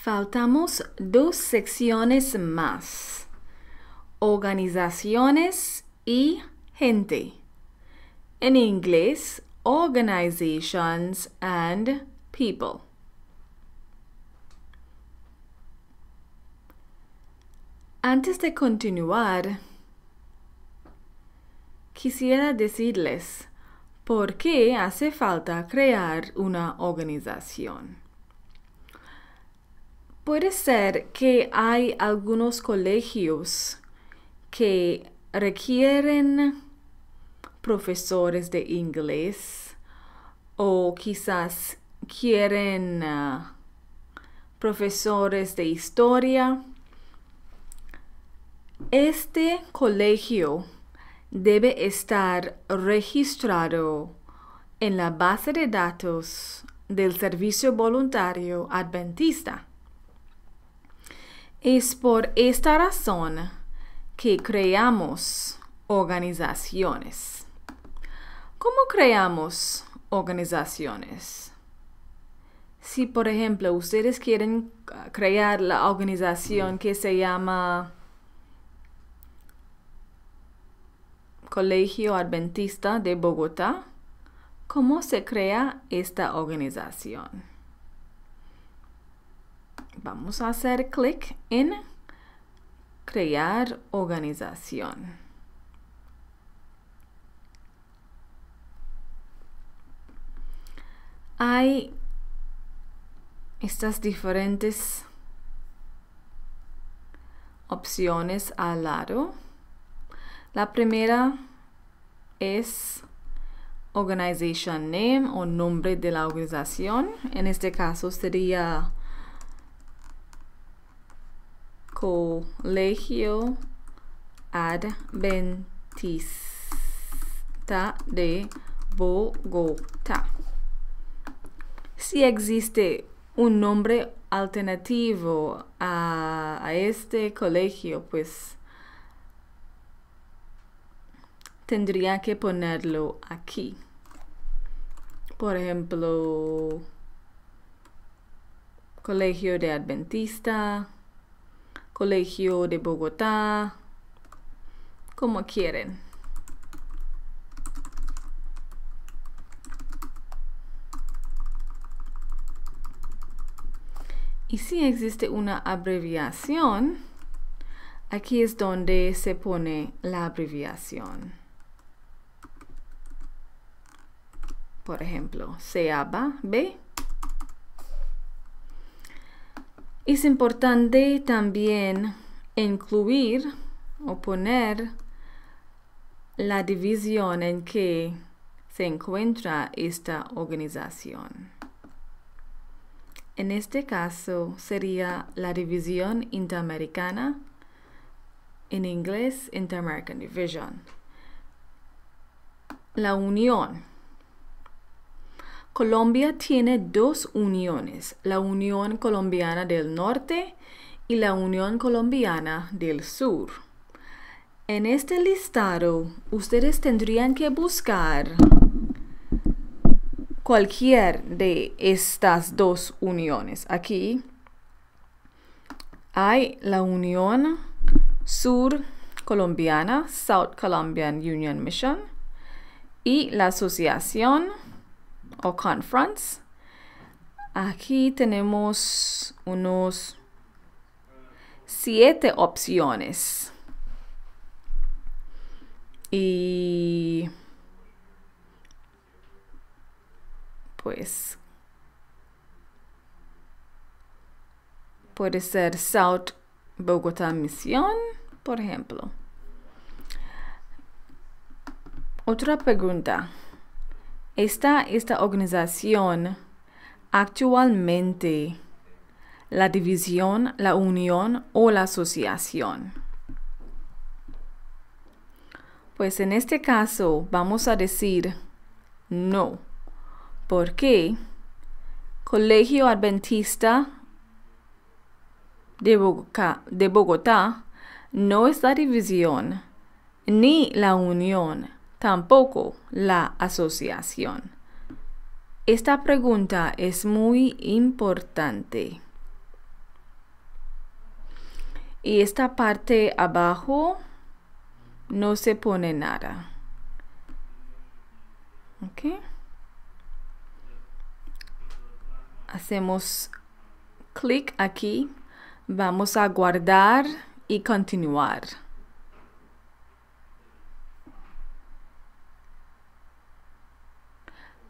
Faltamos dos secciones más. Organizaciones y gente. En inglés, organizations and people. Antes de continuar, quisiera decirles por qué hace falta crear una organización. Puede ser que hay algunos colegios que requieren profesores de inglés o quizás quieren ah, profesores de historia. Este colegio debe estar registrado en la base de datos del Servicio Voluntario Adventista. Es por esta razón que creamos organizaciones. ¿Cómo creamos organizaciones? Si, por ejemplo, ustedes quieren crear la organización que se llama Colegio Adventista de Bogotá, ¿cómo se crea esta organización? Vamos a hacer clic en crear organización. Hay estas diferentes opciones al lado. La primera es organization name o nombre de la organización. En este caso sería Colegio Adventista de Bogotá. Si existe un nombre alternativo a, a este colegio, pues tendría que ponerlo aquí. Por ejemplo, colegio de adventista, Colegio de Bogotá, como quieren. Y si existe una abreviación, aquí es donde se pone la abreviación. Por ejemplo, a B Es importante también incluir o poner la división en que se encuentra esta organización. En este caso sería la división interamericana, en inglés Inter-American Division. La unión Colombia tiene dos uniones, la Unión Colombiana del Norte y la Unión Colombiana del Sur. En este listado, ustedes tendrían que buscar cualquier de estas dos uniones. Aquí hay la Unión Sur Colombiana, South Colombian Union Mission, y la Asociación o conference. Aquí tenemos unos siete opciones. Y pues puede ser South Bogotá Misión, por ejemplo. Otra pregunta. Está esta organización actualmente la división, la unión o la asociación. Pues en este caso vamos a decir no, porque Colegio Adventista de, de Bogotá no es la división ni la unión tampoco la asociación. Esta pregunta es muy importante. Y esta parte abajo no se pone nada. ¿Ok? Hacemos clic aquí. Vamos a guardar y continuar.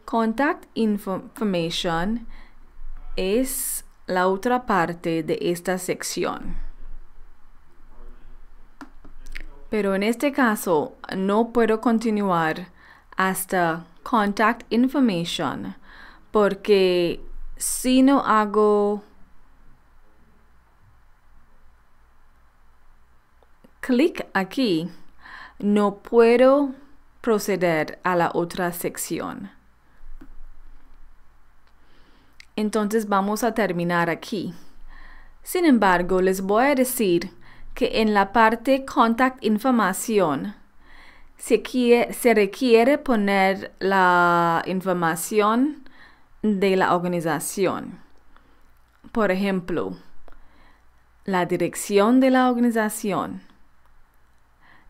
Contact Information es la otra parte de esta sección. Pero en este caso no puedo continuar hasta Contact Information porque si no hago clic aquí, no puedo proceder a la otra sección. Entonces vamos a terminar aquí. Sin embargo, les voy a decir que en la parte Contact Información se, se requiere poner la información de la organización. Por ejemplo, la dirección de la organización,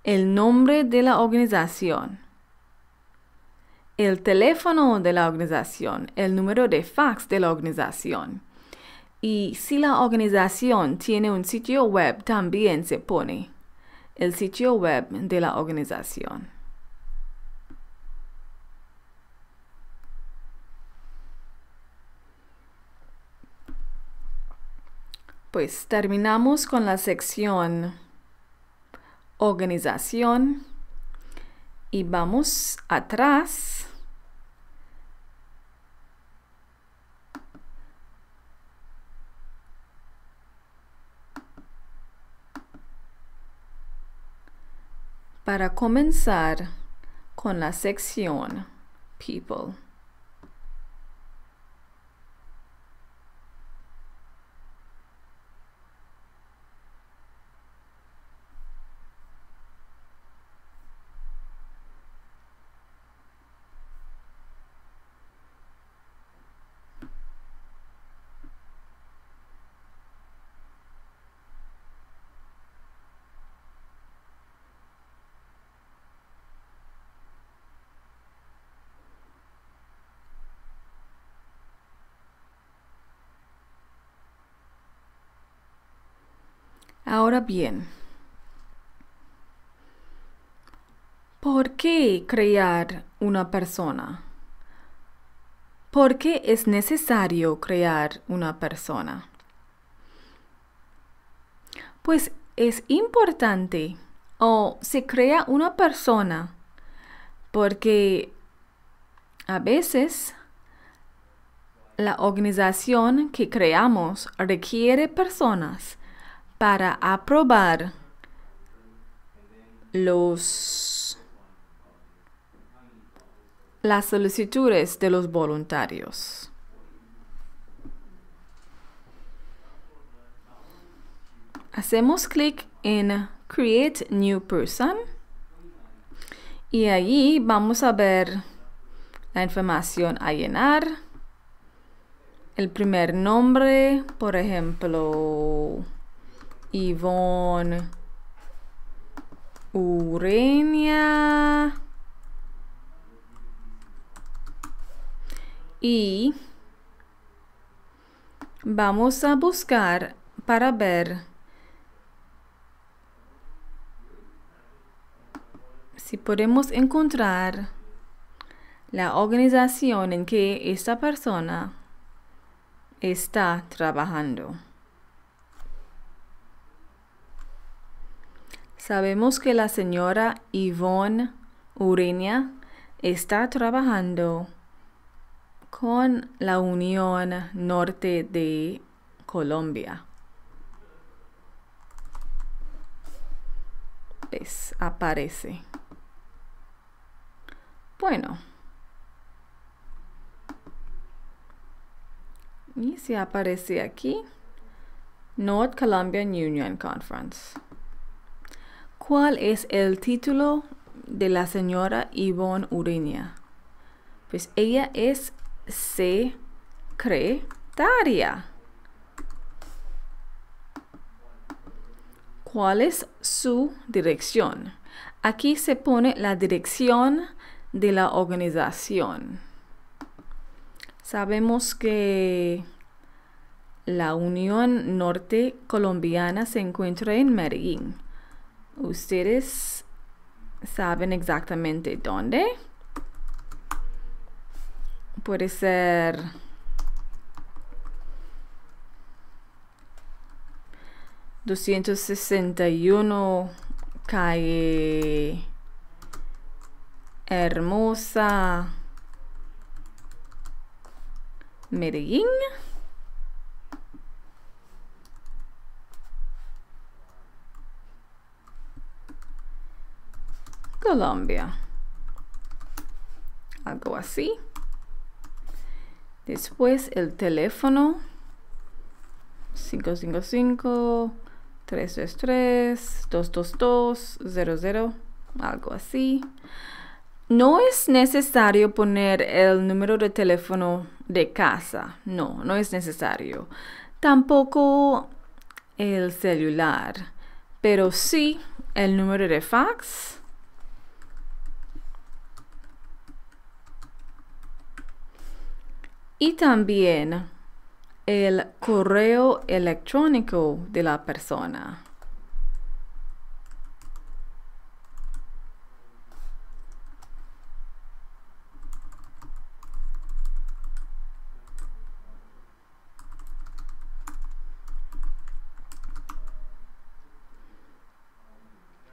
el nombre de la organización, el teléfono de la organización, el número de fax de la organización. Y si la organización tiene un sitio web, también se pone el sitio web de la organización. Pues terminamos con la sección organización y vamos atrás para comenzar con la sección People. Ahora bien, ¿por qué crear una persona? ¿Por qué es necesario crear una persona? Pues es importante o se crea una persona porque a veces la organización que creamos requiere personas para aprobar los, las solicitudes de los voluntarios. Hacemos clic en Create New Person y allí vamos a ver la información a llenar, el primer nombre, por ejemplo, Ivonne Urenia y vamos a buscar para ver si podemos encontrar la organización en que esta persona está trabajando. Sabemos que la señora Yvonne Ureña está trabajando con la Unión Norte de Colombia. ¿Ves? Aparece. Bueno. Y si aparece aquí, North Colombian Union Conference. ¿Cuál es el título de la señora Yvonne Ureña? Pues ella es secretaria. ¿Cuál es su dirección? Aquí se pone la dirección de la organización. Sabemos que la Unión Norte Colombiana se encuentra en Medellín ustedes saben exactamente dónde. Puede ser ...261... calle... Hermosa... Medellín... Colombia. Algo así. Después el teléfono. 555 333 222 00 algo así. No es necesario poner el número de teléfono de casa, no, no es necesario. Tampoco el celular, pero sí el número de fax y también el correo electrónico de la persona.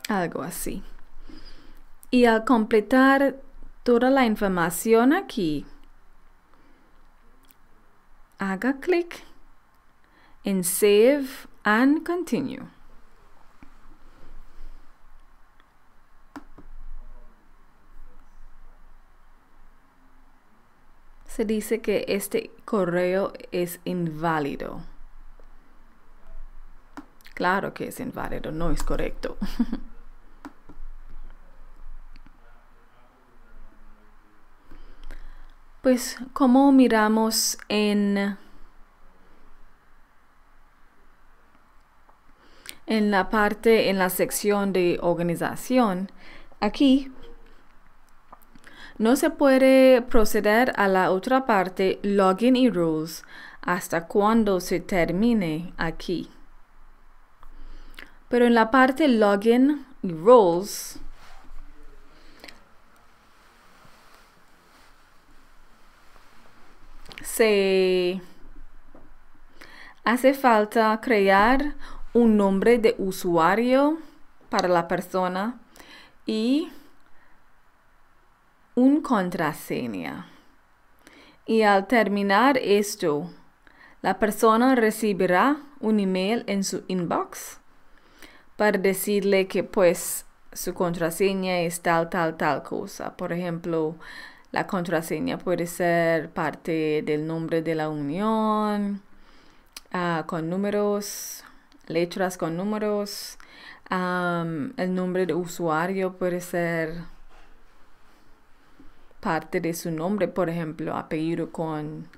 Algo así. Y al completar toda la información aquí, haga clic en Save and Continue. Se dice que este correo es inválido. Claro que es inválido, no es correcto. pues como miramos en en la parte, en la sección de organización, aquí no se puede proceder a la otra parte login y rules hasta cuando se termine aquí. Pero en la parte login y roles se hace falta crear un nombre de usuario para la persona y un contraseña. Y al terminar esto, la persona recibirá un email en su inbox para decirle que pues su contraseña es tal, tal, tal cosa. Por ejemplo, la contraseña puede ser parte del nombre de la unión, ah, con números, letras con números. el nombre de usuario puede ser parte de su nombre, por ejemplo, apellido con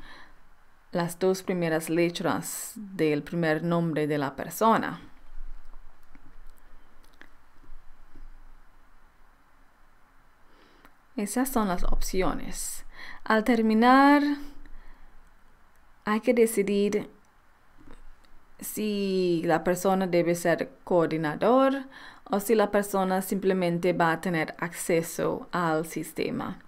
las dos primeras letras del primer nombre de la persona. Esas son las opciones. Al terminar, hay que decidir si la persona debe ser coordinador o si la persona simplemente va a tener acceso al sistema.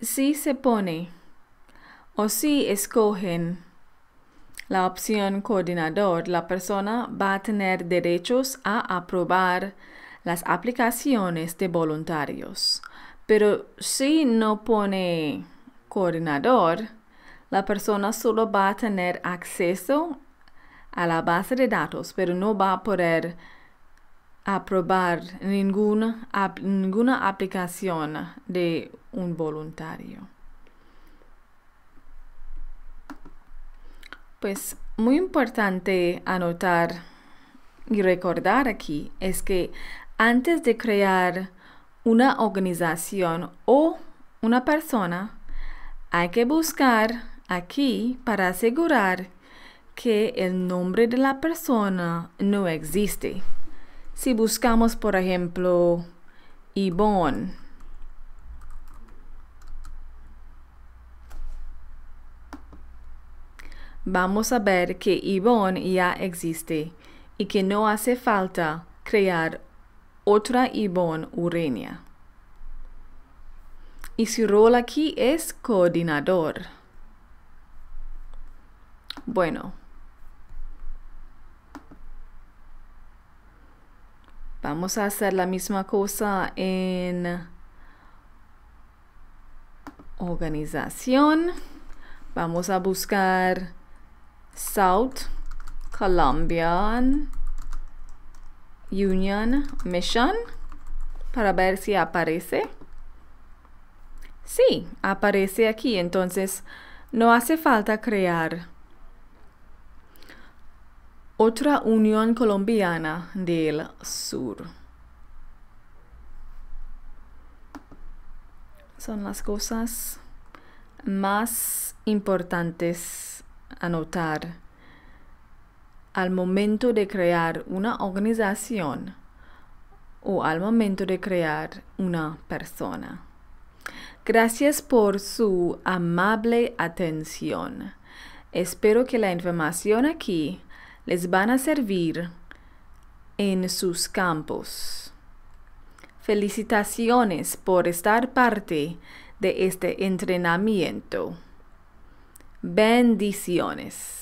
Si se pone o si escogen la opción coordinador, la persona va a tener derechos a aprobar las aplicaciones de voluntarios. Pero si no pone coordinador, la persona solo va a tener acceso a la base de datos, pero no va a poder aprobar ninguna, ninguna aplicación de un voluntario. Pues muy importante anotar y recordar aquí es que antes de crear una organización o una persona, hay que buscar aquí para asegurar que el nombre de la persona no existe. Si buscamos, por ejemplo, Yvonne, vamos a ver que Yvonne ya existe y que no hace falta crear otra Yvonne Ureña. Y su rol aquí es coordinador. Bueno. Vamos a hacer la misma cosa en organización. Vamos a buscar South Colombian Union Mission para ver si aparece. Sí, aparece aquí. Entonces, no hace falta crear otra unión colombiana del sur. Son las cosas más importantes anotar al momento de crear una organización o al momento de crear una persona. Gracias por su amable atención. Espero que la información aquí les van a servir en sus campos. Felicitaciones por estar parte de este entrenamiento. Bendiciones.